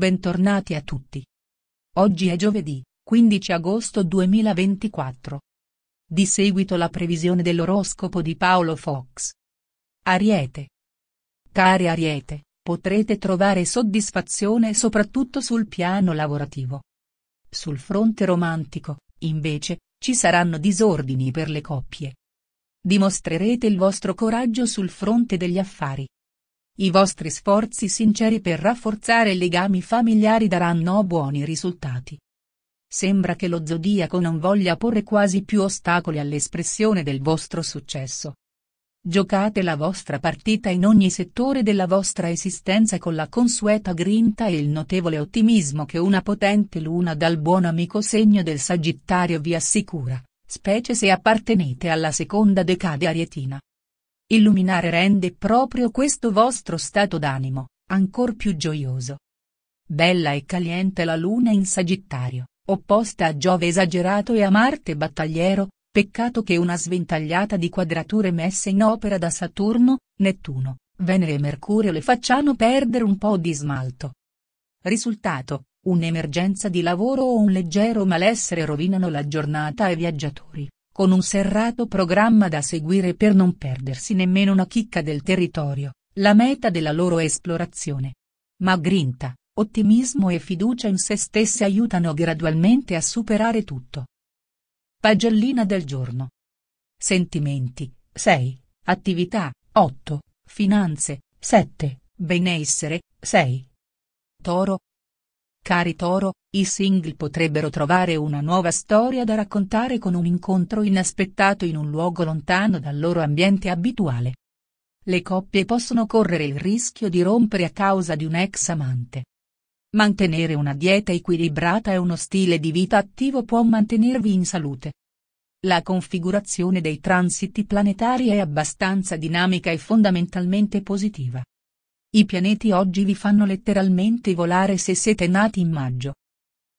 Bentornati a tutti. Oggi è giovedì, 15 agosto 2024. Di seguito la previsione dell'oroscopo di Paolo Fox. Ariete. Cari Ariete, potrete trovare soddisfazione soprattutto sul piano lavorativo. Sul fronte romantico, invece, ci saranno disordini per le coppie. Dimostrerete il vostro coraggio sul fronte degli affari. I vostri sforzi sinceri per rafforzare i legami familiari daranno buoni risultati. Sembra che lo zodiaco non voglia porre quasi più ostacoli all'espressione del vostro successo. Giocate la vostra partita in ogni settore della vostra esistenza con la consueta grinta e il notevole ottimismo che una potente luna dal buon amico segno del Sagittario vi assicura, specie se appartenete alla seconda decade arietina. Illuminare rende proprio questo vostro stato d'animo, ancor più gioioso. Bella e caliente la luna in Sagittario, opposta a Giove esagerato e a Marte battagliero, peccato che una sventagliata di quadrature messe in opera da Saturno, Nettuno, Venere e Mercurio le facciano perdere un po' di smalto. Risultato, un'emergenza di lavoro o un leggero malessere rovinano la giornata ai viaggiatori con un serrato programma da seguire per non perdersi nemmeno una chicca del territorio, la meta della loro esplorazione. Ma grinta, ottimismo e fiducia in se stesse aiutano gradualmente a superare tutto. Pagellina del giorno. Sentimenti, 6, attività, 8, finanze, 7, benessere, 6. Toro, Cari Toro, i single potrebbero trovare una nuova storia da raccontare con un incontro inaspettato in un luogo lontano dal loro ambiente abituale. Le coppie possono correre il rischio di rompere a causa di un ex amante. Mantenere una dieta equilibrata e uno stile di vita attivo può mantenervi in salute. La configurazione dei transiti planetari è abbastanza dinamica e fondamentalmente positiva. I pianeti oggi vi fanno letteralmente volare se siete nati in maggio.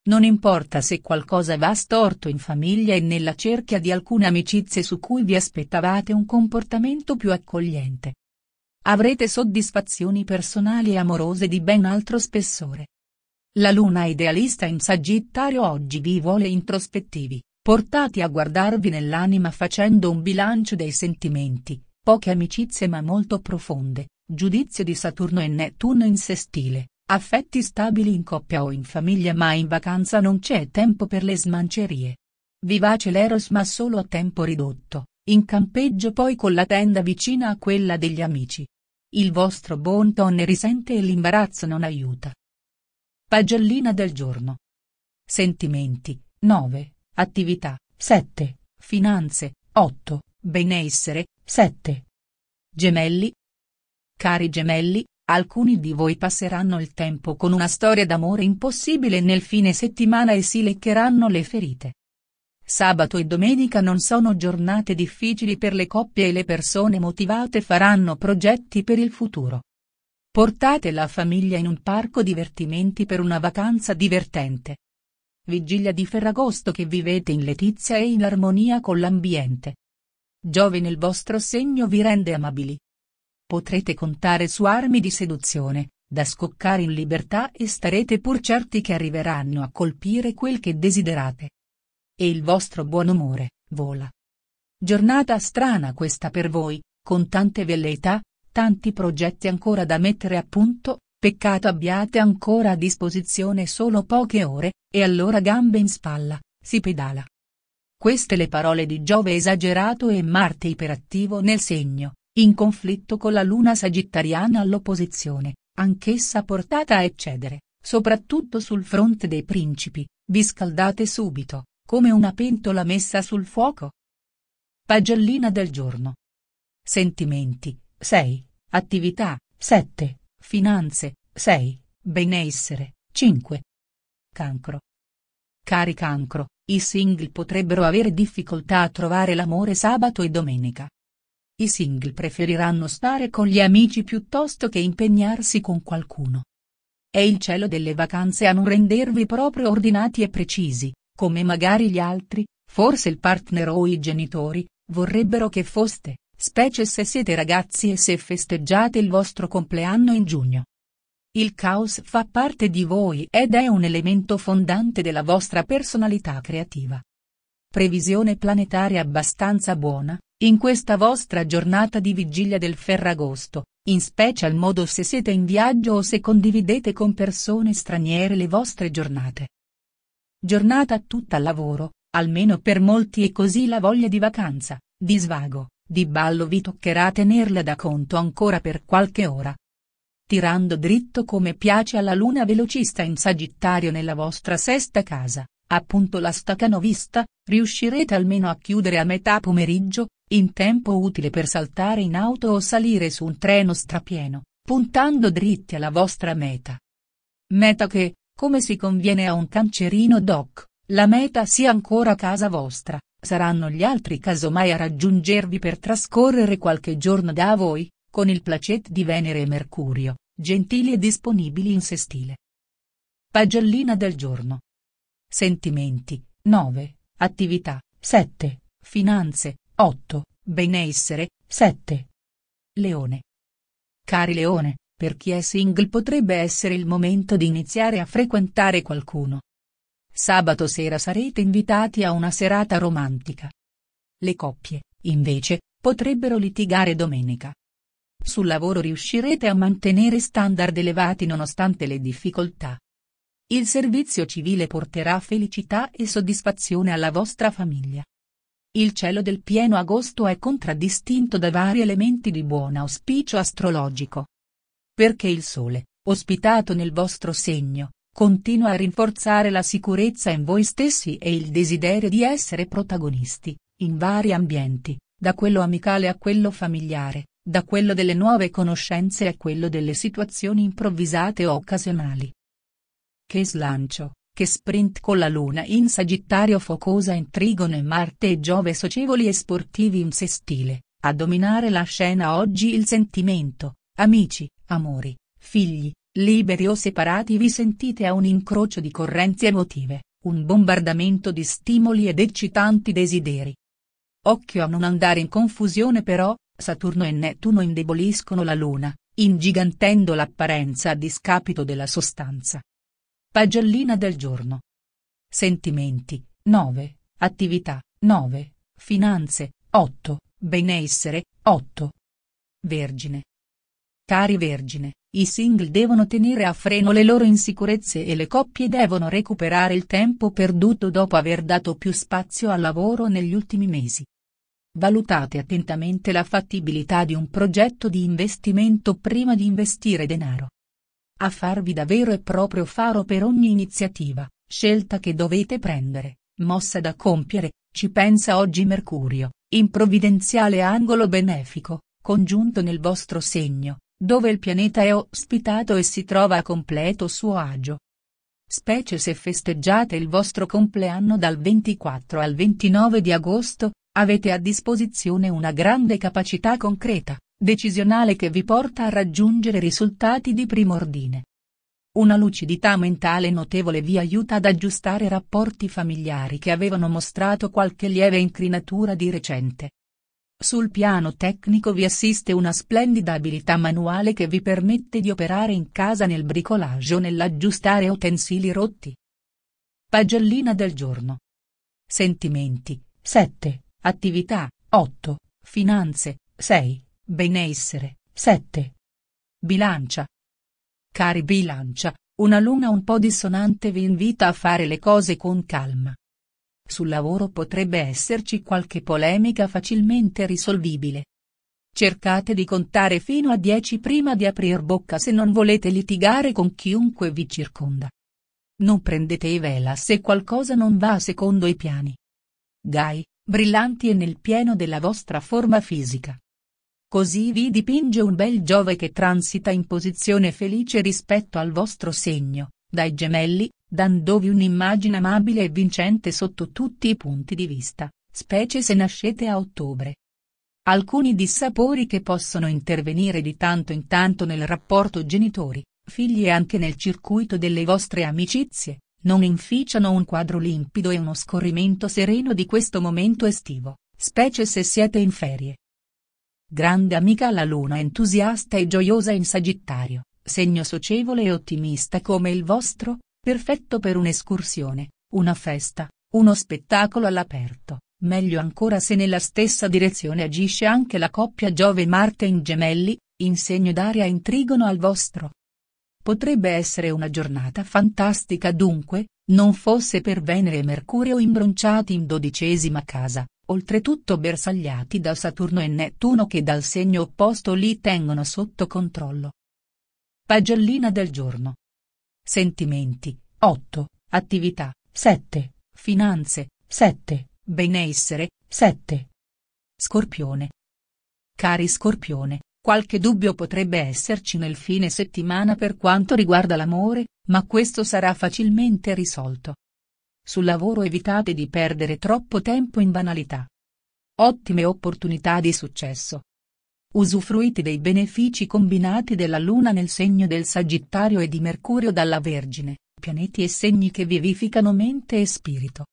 Non importa se qualcosa va storto in famiglia e nella cerchia di alcune amicizie su cui vi aspettavate un comportamento più accogliente. Avrete soddisfazioni personali e amorose di ben altro spessore. La luna idealista in Sagittario oggi vi vuole introspettivi, portati a guardarvi nell'anima facendo un bilancio dei sentimenti, poche amicizie ma molto profonde, Giudizio di Saturno e Nettuno in sestile, affetti stabili in coppia o in famiglia ma in vacanza non c'è tempo per le smancerie. Vivace l'Eros ma solo a tempo ridotto, in campeggio poi con la tenda vicina a quella degli amici. Il vostro buon ton risente e l'imbarazzo non aiuta. Pagellina del giorno. Sentimenti, 9, attività, 7, finanze, 8, benessere, 7. Gemelli, Cari gemelli, alcuni di voi passeranno il tempo con una storia d'amore impossibile nel fine settimana e si leccheranno le ferite. Sabato e domenica non sono giornate difficili per le coppie e le persone motivate faranno progetti per il futuro. Portate la famiglia in un parco divertimenti per una vacanza divertente. Vigilia di Ferragosto che vivete in letizia e in armonia con l'ambiente. Giove nel vostro segno vi rende amabili, potrete contare su armi di seduzione, da scoccare in libertà e starete pur certi che arriveranno a colpire quel che desiderate. E il vostro buon umore, vola. Giornata strana questa per voi, con tante velleità, tanti progetti ancora da mettere a punto, peccato abbiate ancora a disposizione solo poche ore, e allora gambe in spalla, si pedala. Queste le parole di Giove esagerato e Marte iperattivo nel segno, in conflitto con la luna sagittariana all'opposizione, anch'essa portata a eccedere, soprattutto sul fronte dei principi, vi scaldate subito, come una pentola messa sul fuoco. Pagellina del giorno. Sentimenti, 6, attività, 7, finanze, 6, benessere, 5. Cancro. Cari cancro, i single potrebbero avere difficoltà a trovare l'amore sabato e domenica, i single preferiranno stare con gli amici piuttosto che impegnarsi con qualcuno. È il cielo delle vacanze a non rendervi proprio ordinati e precisi, come magari gli altri, forse il partner o i genitori, vorrebbero che foste, specie se siete ragazzi e se festeggiate il vostro compleanno in giugno. Il caos fa parte di voi ed è un elemento fondante della vostra personalità creativa. Previsione planetaria abbastanza buona, in questa vostra giornata di vigilia del Ferragosto, in special modo se siete in viaggio o se condividete con persone straniere le vostre giornate. Giornata tutta al lavoro, almeno per molti e così la voglia di vacanza, di svago, di ballo vi toccherà tenerla da conto ancora per qualche ora. Tirando dritto come piace alla luna velocista in Sagittario nella vostra sesta casa, Appunto la stacanovista, riuscirete almeno a chiudere a metà pomeriggio, in tempo utile per saltare in auto o salire su un treno strapieno, puntando dritti alla vostra meta. Meta che, come si conviene a un cancerino doc, la meta sia ancora casa vostra, saranno gli altri casomai a raggiungervi per trascorrere qualche giorno da voi, con il placet di Venere e Mercurio, gentili e disponibili in sestile. Pagellina del giorno sentimenti, 9, attività, 7, finanze, 8, benessere, 7. Leone. Cari Leone, per chi è single potrebbe essere il momento di iniziare a frequentare qualcuno. Sabato sera sarete invitati a una serata romantica. Le coppie, invece, potrebbero litigare domenica. Sul lavoro riuscirete a mantenere standard elevati nonostante le difficoltà. Il servizio civile porterà felicità e soddisfazione alla vostra famiglia. Il cielo del pieno agosto è contraddistinto da vari elementi di buon auspicio astrologico. Perché il Sole, ospitato nel vostro segno, continua a rinforzare la sicurezza in voi stessi e il desiderio di essere protagonisti, in vari ambienti, da quello amicale a quello familiare, da quello delle nuove conoscenze a quello delle situazioni improvvisate o occasionali. Che slancio, che sprint con la luna in Sagittario focosa in trigono e Marte e Giove socievoli e sportivi in se stile, a dominare la scena oggi il sentimento, amici, amori, figli, liberi o separati vi sentite a un incrocio di correnze emotive, un bombardamento di stimoli ed eccitanti desideri. Occhio a non andare in confusione però, Saturno e Nettuno indeboliscono la Luna, ingigantendo l'apparenza a discapito della sostanza. Pagellina del giorno. Sentimenti, 9. Attività, 9. Finanze, 8. Benessere, 8. Vergine. Cari Vergine, i single devono tenere a freno le loro insicurezze e le coppie devono recuperare il tempo perduto dopo aver dato più spazio al lavoro negli ultimi mesi. Valutate attentamente la fattibilità di un progetto di investimento prima di investire denaro a farvi da vero e proprio faro per ogni iniziativa, scelta che dovete prendere, mossa da compiere, ci pensa oggi Mercurio, in provvidenziale angolo benefico, congiunto nel vostro segno, dove il pianeta è ospitato e si trova a completo suo agio. Specie se festeggiate il vostro compleanno dal 24 al 29 di agosto, avete a disposizione una grande capacità concreta, decisionale che vi porta a raggiungere risultati di prim'ordine. Una lucidità mentale notevole vi aiuta ad aggiustare rapporti familiari che avevano mostrato qualche lieve incrinatura di recente. Sul piano tecnico vi assiste una splendida abilità manuale che vi permette di operare in casa nel bricolage o nell'aggiustare utensili rotti. Pagellina del giorno. Sentimenti, 7, attività, 8, finanze, 6, Benessere, 7. Bilancia. Cari bilancia, una luna un po' dissonante vi invita a fare le cose con calma. Sul lavoro potrebbe esserci qualche polemica facilmente risolvibile. Cercate di contare fino a 10 prima di aprir bocca se non volete litigare con chiunque vi circonda. Non prendete i vela se qualcosa non va secondo i piani. Gai, brillanti e nel pieno della vostra forma fisica, Così vi dipinge un bel Giove che transita in posizione felice rispetto al vostro segno, dai gemelli, dandovi un'immagine amabile e vincente sotto tutti i punti di vista, specie se nascete a ottobre. Alcuni dissapori che possono intervenire di tanto in tanto nel rapporto genitori, figli e anche nel circuito delle vostre amicizie, non inficiano un quadro limpido e uno scorrimento sereno di questo momento estivo, specie se siete in ferie grande amica la luna entusiasta e gioiosa in Sagittario, segno socievole e ottimista come il vostro, perfetto per un'escursione, una festa, uno spettacolo all'aperto, meglio ancora se nella stessa direzione agisce anche la coppia Giove-Marte in gemelli, in segno d'aria intrigono al vostro. Potrebbe essere una giornata fantastica dunque, non fosse per Venere e Mercurio imbronciati in dodicesima casa, oltretutto bersagliati da Saturno e Nettuno che dal segno opposto li tengono sotto controllo. Pagellina del giorno. Sentimenti, 8, attività, 7, finanze, 7, benessere, 7. Scorpione. Cari Scorpione, Qualche dubbio potrebbe esserci nel fine settimana per quanto riguarda l'amore, ma questo sarà facilmente risolto. Sul lavoro evitate di perdere troppo tempo in banalità. Ottime opportunità di successo. Usufruite dei benefici combinati della Luna nel segno del Sagittario e di Mercurio dalla Vergine, pianeti e segni che vivificano mente e spirito.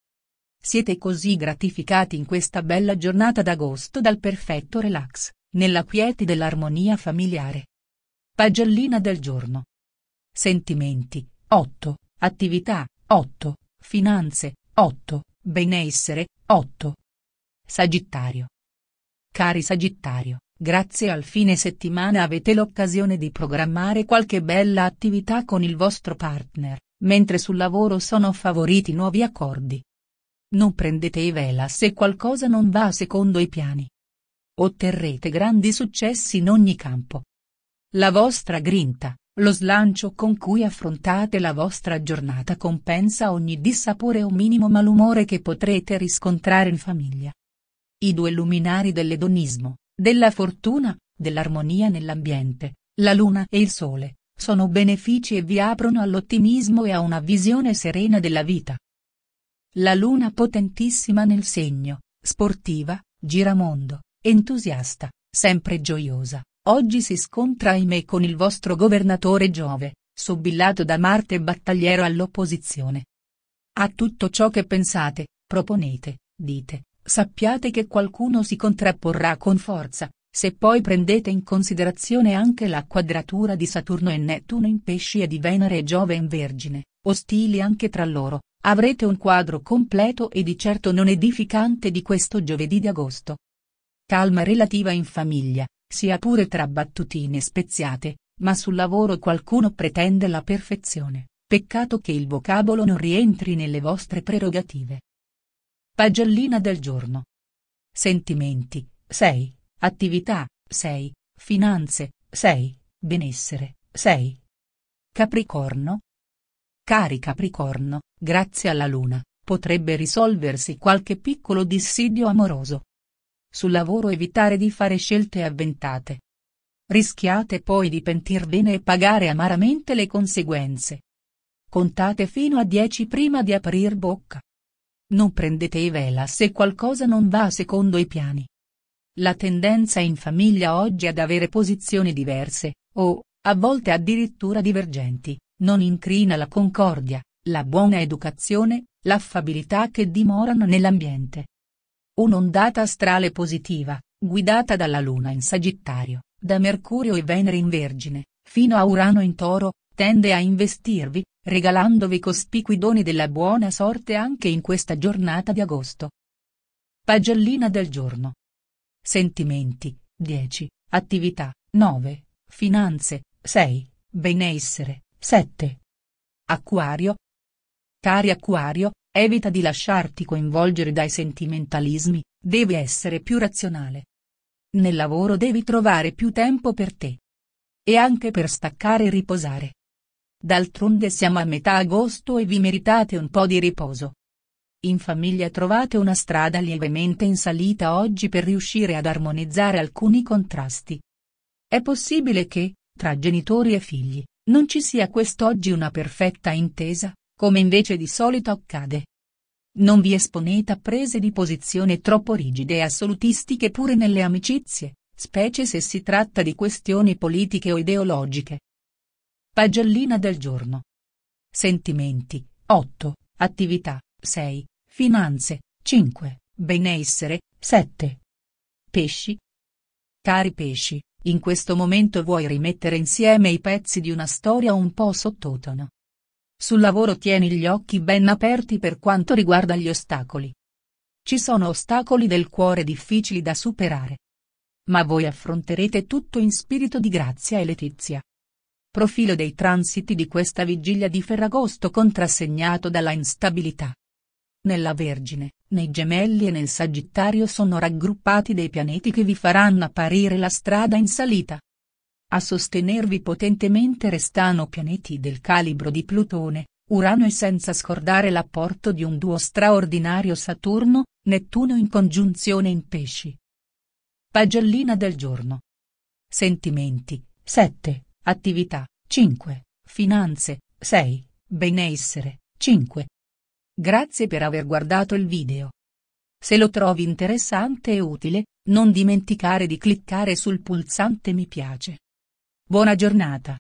Siete così gratificati in questa bella giornata d'agosto dal perfetto relax, nella quiete dell'armonia familiare. Pagellina del giorno. Sentimenti, 8, attività, 8, Finanze, 8, benessere, 8. Sagittario. Cari Sagittario, grazie al fine settimana avete l'occasione di programmare qualche bella attività con il vostro partner, mentre sul lavoro sono favoriti nuovi accordi. Non prendete vela se qualcosa non va secondo i piani. Otterrete grandi successi in ogni campo. La vostra grinta, lo slancio con cui affrontate la vostra giornata compensa ogni dissapore o minimo malumore che potrete riscontrare in famiglia. I due luminari dell'edonismo, della fortuna, dell'armonia nell'ambiente, la luna e il sole, sono benefici e vi aprono all'ottimismo e a una visione serena della vita. La luna potentissima nel segno, sportiva, giramondo, entusiasta, sempre gioiosa, Oggi si scontra ahimè con il vostro governatore Giove, sobillato da Marte e battagliero all'opposizione. A tutto ciò che pensate, proponete, dite, sappiate che qualcuno si contrapporrà con forza, se poi prendete in considerazione anche la quadratura di Saturno e Nettuno in pesci e di Venere e Giove in Vergine, ostili anche tra loro, avrete un quadro completo e di certo non edificante di questo giovedì di agosto. Calma relativa in famiglia, sia pure tra battutine speziate, ma sul lavoro qualcuno pretende la perfezione, peccato che il vocabolo non rientri nelle vostre prerogative. Pagellina del giorno. Sentimenti, 6, attività, 6, finanze, 6, benessere, 6. Capricorno. Cari Capricorno, grazie alla Luna, potrebbe risolversi qualche piccolo dissidio amoroso, sul lavoro evitare di fare scelte avventate. Rischiate poi di pentirvene e pagare amaramente le conseguenze. Contate fino a 10 prima di aprir bocca. Non prendete i vela se qualcosa non va secondo i piani. La tendenza in famiglia oggi ad avere posizioni diverse, o, a volte addirittura divergenti, non incrina la concordia, la buona educazione, l'affabilità che dimorano nell'ambiente. Un'ondata astrale positiva, guidata dalla Luna in Sagittario, da Mercurio e Venere in Vergine, fino a Urano in Toro, tende a investirvi, regalandovi cospicui doni della buona sorte anche in questa giornata di agosto. Pagellina del giorno. Sentimenti, 10, attività, 9, finanze, 6, benessere, 7. Acquario. Cari Acquario, Evita di lasciarti coinvolgere dai sentimentalismi, devi essere più razionale. Nel lavoro devi trovare più tempo per te. E anche per staccare e riposare. D'altronde siamo a metà agosto e vi meritate un po' di riposo. In famiglia trovate una strada lievemente in salita oggi per riuscire ad armonizzare alcuni contrasti. È possibile che, tra genitori e figli, non ci sia quest'oggi una perfetta intesa, come invece di solito accade. Non vi esponete a prese di posizione troppo rigide e assolutistiche pure nelle amicizie, specie se si tratta di questioni politiche o ideologiche. Pagellina del giorno. Sentimenti, 8, attività, 6, finanze, 5, benessere, 7. Pesci. Cari pesci, in questo momento vuoi rimettere insieme i pezzi di una storia un po' sottotono. Sul lavoro tieni gli occhi ben aperti per quanto riguarda gli ostacoli. Ci sono ostacoli del cuore difficili da superare. Ma voi affronterete tutto in spirito di grazia e letizia. Profilo dei transiti di questa vigilia di Ferragosto contrassegnato dalla instabilità. Nella Vergine, nei Gemelli e nel Sagittario sono raggruppati dei pianeti che vi faranno apparire la strada in salita. A sostenervi potentemente restano pianeti del calibro di Plutone, Urano e senza scordare l'apporto di un duo straordinario Saturno, Nettuno in congiunzione in pesci. Pagellina del giorno. Sentimenti, 7, attività, 5, finanze, 6, benessere, 5. Grazie per aver guardato il video. Se lo trovi interessante e utile, non dimenticare di cliccare sul pulsante mi piace. Buona giornata.